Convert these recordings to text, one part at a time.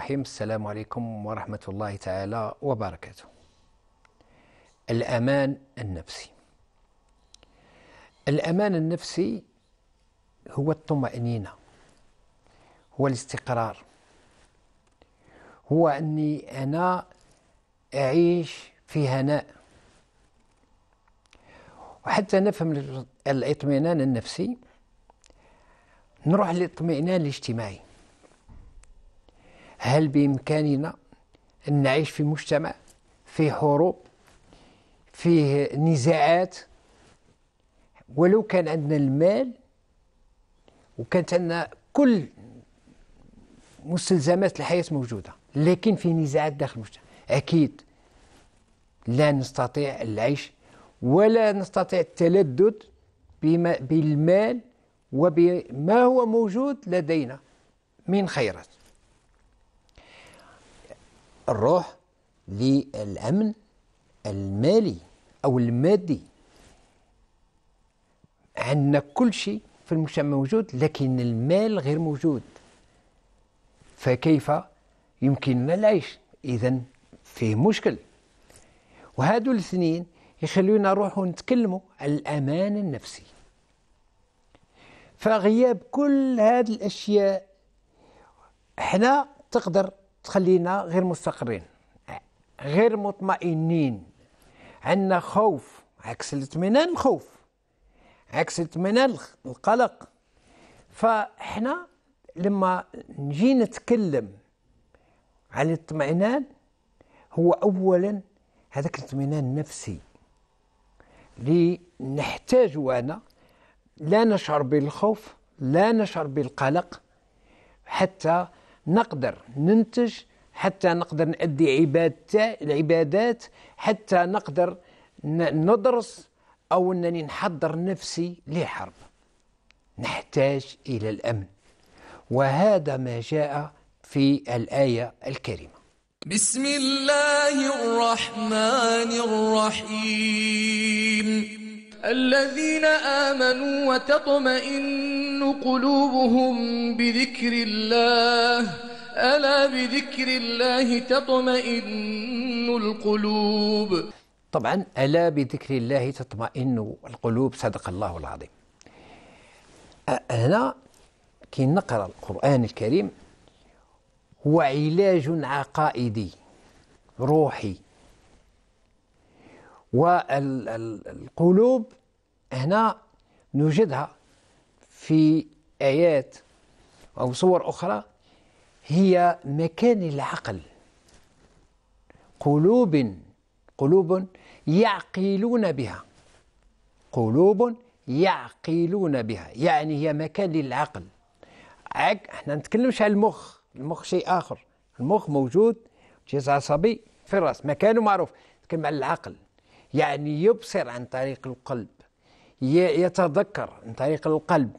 الرحيم السلام عليكم ورحمة الله تعالى وبركاته الأمان النفسي الأمان النفسي هو الطمأنينة هو الاستقرار هو أني أنا أعيش في هناء وحتى نفهم الاطمئنان النفسي نروح للاطمئنان الاجتماعي هل بإمكاننا أن نعيش في مجتمع فيه حروب فيه نزاعات ولو كان عندنا المال وكانت عندنا كل مستلزمات الحياة موجودة لكن في نزاعات داخل المجتمع أكيد لا نستطيع العيش ولا نستطيع التلذذ بالمال وبما هو موجود لدينا من خيرات الروح للأمن المالي أو المادي عندنا كل شيء في المجتمع موجود لكن المال غير موجود فكيف يمكننا العيش إذا فيه مشكل وهادو الاثنين يخلونا نروحوا نتكلموا على الأمان النفسي فغياب كل هذه الأشياء احنا تقدر تخلينا غير مستقرين غير مطمئنين عندنا خوف عكس الاطمئنان الخوف عكس الاطمئنان القلق فاحنا لما نجي نتكلم عن الاطمئنان هو اولا هذاك الاطمئنان النفسي اللي نحتاجه انا لا نشعر بالخوف لا نشعر بالقلق حتى نقدر ننتج حتى نقدر نؤدي عبادات العبادات حتى نقدر ندرس أو أنني نحضر نفسي لحرب نحتاج إلى الأمن وهذا ما جاء في الآية الكريمة بسم الله الرحمن الرحيم الذين آمنوا وتطمئن قلوبهم بذكر الله ألا بذكر الله تطمئن القلوب طبعا ألا بذكر الله تطمئن القلوب صدق الله العظيم هنا كي نقرأ القرآن الكريم هو علاج عقائدي روحي والقلوب هنا نوجدها في آيات أو صور أخرى هي مكان العقل قلوب قلوب يعقلون بها قلوب يعقلون بها يعني هي مكان للعقل احنا نتكلمش على المخ المخ شيء آخر المخ موجود جهاز عصبي في الرأس مكانه معروف نتكلم على العقل يعني يبصر عن طريق القلب يتذكر عن طريق القلب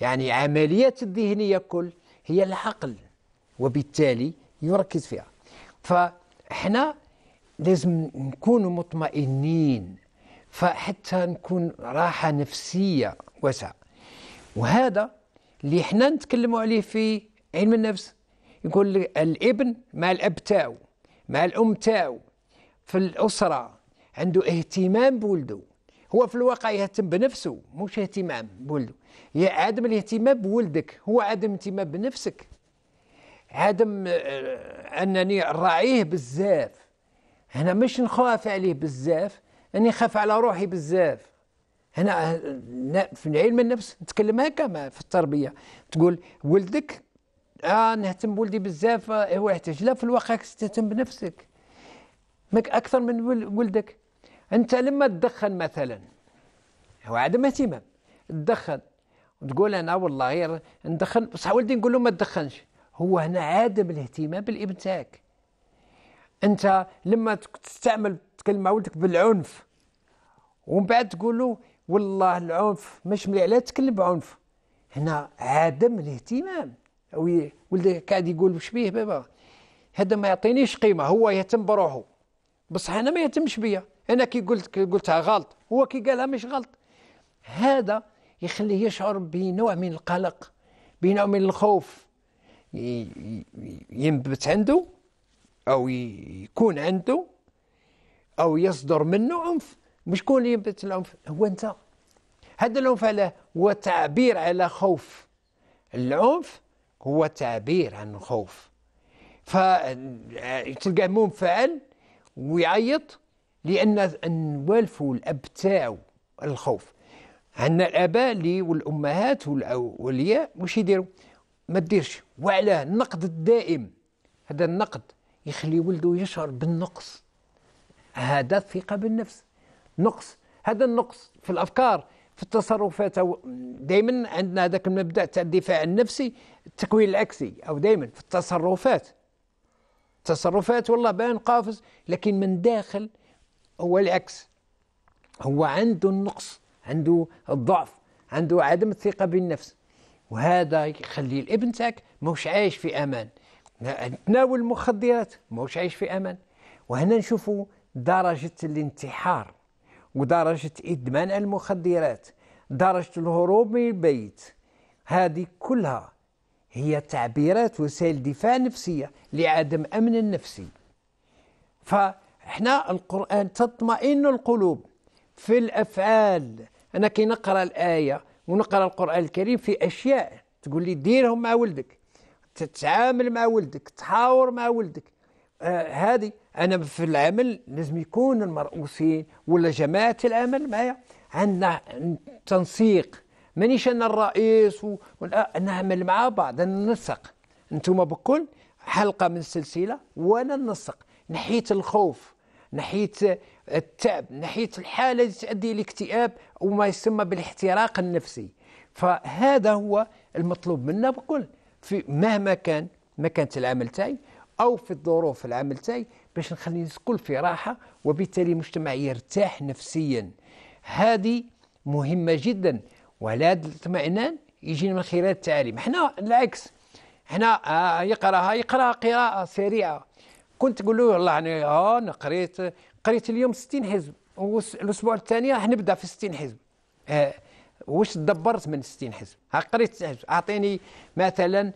يعني عمليات الذهنية كل هي العقل وبالتالي يركز فيها فاحنا لازم نكونوا مطمئنين فحتى نكون راحة نفسية واسعة وهذا اللي حنا نتكلموا عليه في علم النفس يقول الابن مع الاب تاعو مع الام تاعو في الاسره عنده اهتمام بولده هو في الواقع يهتم بنفسه مش اهتمام بولده يا عدم الاهتمام بولدك هو عدم اهتمام بنفسك عدم آه، انني راعيه بزاف هنا مش نخاف عليه بزاف اني خاف على روحي بزاف هنا آه، في علم النفس نتكلم هكا في التربيه تقول ولدك اه نهتم بولدي بزاف آه، هو يحتاج لا في الواقع تهتم بنفسك ماك اكثر من ولدك أنت لما تدخن مثلا هو عدم اهتمام تدخن تقول أنا والله غير ندخن بصح ولدي نقول له ما تدخنش هو هنا عدم الاهتمام تاعك أنت لما تستعمل تكلم مع ولدك بالعنف ومن بعد تقول له والله العنف مش مليح لا تتكلم بعنف هنا عدم الاهتمام ولدك قاعد يقول وش بيه بابا هذا ما يعطينيش قيمه هو يهتم بروحه بصح انا ما يهتمش بيا انا كي قلت قلتها غلط هو كي قالها مش غلط هذا يخليه يشعر بنوع من القلق بنوع من الخوف ينبت عنده او يكون عنده او يصدر منه عنف مش كون اللي ينبت العنف هو انت هذا العنف على هو تعبير على خوف العنف هو تعبير عن الخوف فتلقاه منفعل ويعيط لان نوالفوا الاب تاعو الخوف عندنا الاباء اللي والامهات والاولياء واش يديروا ما تديرش وعلاه النقد الدائم هذا النقد يخلي ولده يشعر بالنقص هذا الثقه بالنفس نقص هذا النقص في الافكار في التصرفات أو دائما عندنا هذاك المبدا تاع الدفاع النفسي التكوين العكسي او دائما في التصرفات التصرفات والله بان قافز لكن من داخل هو العكس هو عنده النقص عنده الضعف عنده عدم الثقة بالنفس وهذا يخلي الابن تاعك موش عايش في أمان تناول المخدرات موش عايش في أمان وهنا نشوفوا درجة الانتحار ودرجة إدمان المخدرات درجة الهروب من البيت هذه كلها هي تعبيرات وسائل دفاع نفسية لعدم أمن النفسي ف احنا القرآن تطمئن القلوب في الأفعال أنا كي نقرأ الآية ونقرأ القرآن الكريم في أشياء تقول لي ديرهم مع ولدك تتعامل مع ولدك تحاور مع ولدك آه هذه أنا في العمل لازم يكون المرؤوسين ولا جماعة العمل معايا عندنا تنسيق مانيش أنا الرئيس و... ولا نعمل مع بعض ننسق أنتم بكل حلقة من السلسلة وأنا ننسق نحيت الخوف ناحيه التعب ناحيه الحاله التي تؤدي الاكتئاب وما يسمى بالاحتراق النفسي فهذا هو المطلوب منا بكل في مهما كان ما كانت العمل تاعي او في الظروف العمل تاعي باش نخلي الكل في راحه وبالتالي المجتمع يرتاح نفسيا هذه مهمه جدا وعلى هذا الاطمئنان يجي من خلال التعليم احنا العكس احنا آه، يقراها يقرا قراءه سريعه كنت تقول له والله انا اه انا قريت قريت اليوم 60 حزب والاسبوع الثاني راح نبدا في 60 حزب آه واش دبرت من 60 حزب قريت حزب اعطيني مثلا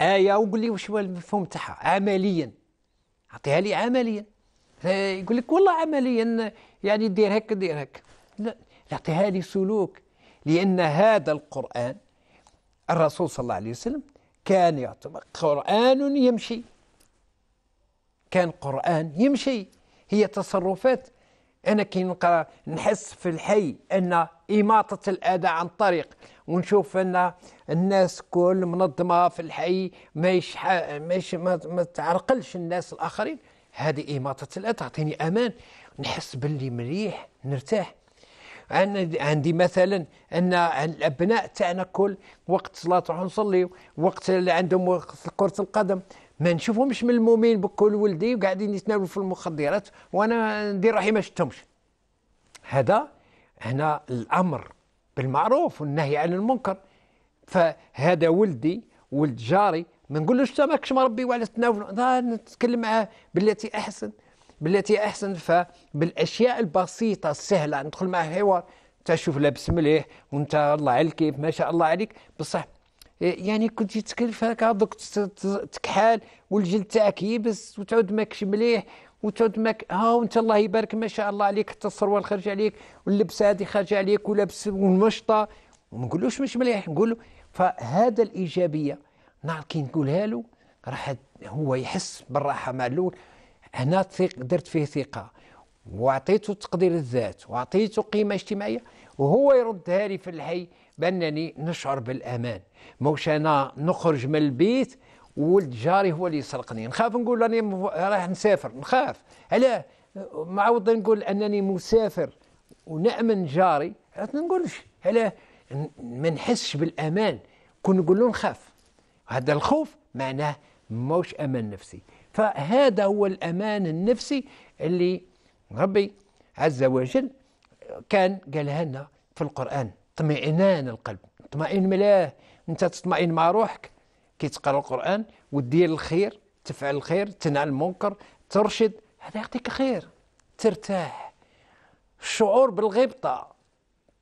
ايه وقول لي واش هو المفهوم تاعها عمليا اعطيها لي عمليا آه، يقول لك والله عمليا يعني دير هيك دير هيك لا اعطيها لي سلوك لان هذا القران الرسول صلى الله عليه وسلم كان يعتبر قران يمشي كان قرآن يمشي هي تصرفات أنا كي نقرأ نحس في الحي أن إماطة الأذى عن طريق ونشوف أن الناس كل منظمة في الحي ما يشح... ما, يش... ما... تعرقلش الناس الآخرين هذه إماطة الأذى تعطيني أمان نحس باللي مليح نرتاح عندي مثلا ان الابناء تاعنا كل وقت صلاه نصلي وقت اللي عندهم وقت كره القدم ما نشوفهمش من المؤمن بكل ولدي وقاعدين يتناولوا في المخدرات وانا ندير روحي ما شفتهمش هذا هنا الامر بالمعروف والنهي عن المنكر فهذا ولدي ولد جاري ما نقولوش انت ماكش مربي وعلى تناول نتكلم معاه بالتي احسن بالتي احسن فبالاشياء البسيطه السهله ندخل معاه حوار انت شوف لابس مليح وانت الله عليك كيف ما شاء الله عليك بصح إيه، يعني كنت تكلف هكا دوك تكحال والجلد تاعك يبس وتعود ماكش مليح وتعود ماك ها وانت الله يبارك ما شاء الله عليك حتى السروال خارج عليك واللبسه هذه خارجه عليك ولابس والمشطه وما نقولوش مش مليح نقولو فهذا الايجابيه نعرف كي نقولها له راح هو يحس بالراحه مع الاول هنا ثق درت فيه ثقه واعطيته تقدير الذات واعطيته قيمه اجتماعيه وهو يردها لي في الحي بأنني نشعر بالأمان موش أنا نخرج من البيت وولد جاري هو اللي يسرقني نخاف نقول راني راح نسافر نخاف علاه معوض نقول أنني مسافر ونأمن جاري ما نقولش علاه ما نحسش بالأمان كون نقول له نخاف هذا الخوف معناه موش أمان نفسي فهذا هو الأمان النفسي اللي ربي عز وجل كان قالها لنا في القرآن اطمئنان القلب اطمئن ملاه انت تطمئن مع روحك كي تقرا القران ودير الخير تفعل الخير تنهى المنكر ترشد هذا يعطيك خير ترتاح الشعور بالغبطه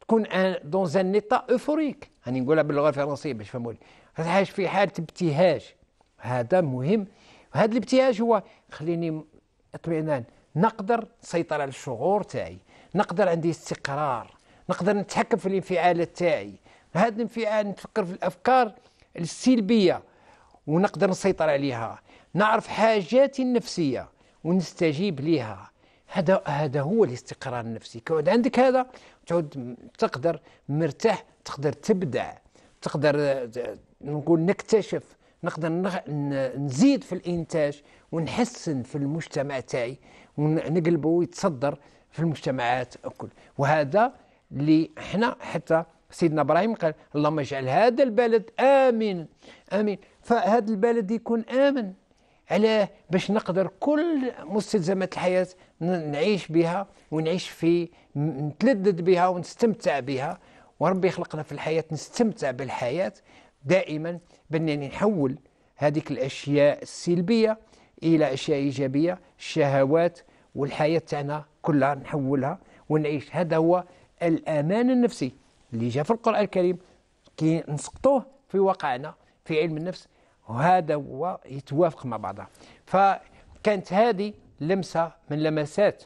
تكون دون ان نيتا اوفوريك راني نقولها باللغه الفرنسيه باش فهموني تعيش في حاله ابتهاج هذا مهم هذا الابتهاج هو خليني اطمئنان نقدر نسيطر على الشعور تاعي نقدر عندي استقرار نقدر نتحكم في الانفعالات تاعي هذا الانفعال نفكر في الافكار السلبيه ونقدر نسيطر عليها نعرف حاجاتي النفسيه ونستجيب لها هذا هذا هو الاستقرار النفسي كعود عندك هذا تعود تقدر مرتاح تقدر تبدع تقدر نقول نكتشف نقدر نزيد في الانتاج ونحسن في المجتمع تاعي ونقلبه ويتصدر في المجتمعات الكل وهذا اللي احنا حتى سيدنا ابراهيم قال اللهم اجعل هذا البلد امن امين فهذا البلد يكون امن علاه باش نقدر كل مستلزمات الحياه نعيش بها ونعيش في نتلذذ بها ونستمتع بها وربي خلقنا في الحياه نستمتع بالحياه دائما بانني نحول هذيك الاشياء السلبيه الى اشياء ايجابيه الشهوات والحياه تاعنا كلها نحولها ونعيش هذا هو الأمان النفسي اللي جاء في القرآن الكريم كي نسقطوه في واقعنا في علم النفس وهذا هو يتوافق مع بعضها فكانت هذه لمسة من لمسات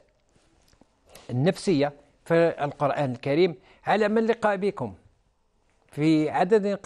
النفسية في القرآن الكريم على من لقاء بكم في عدد قليل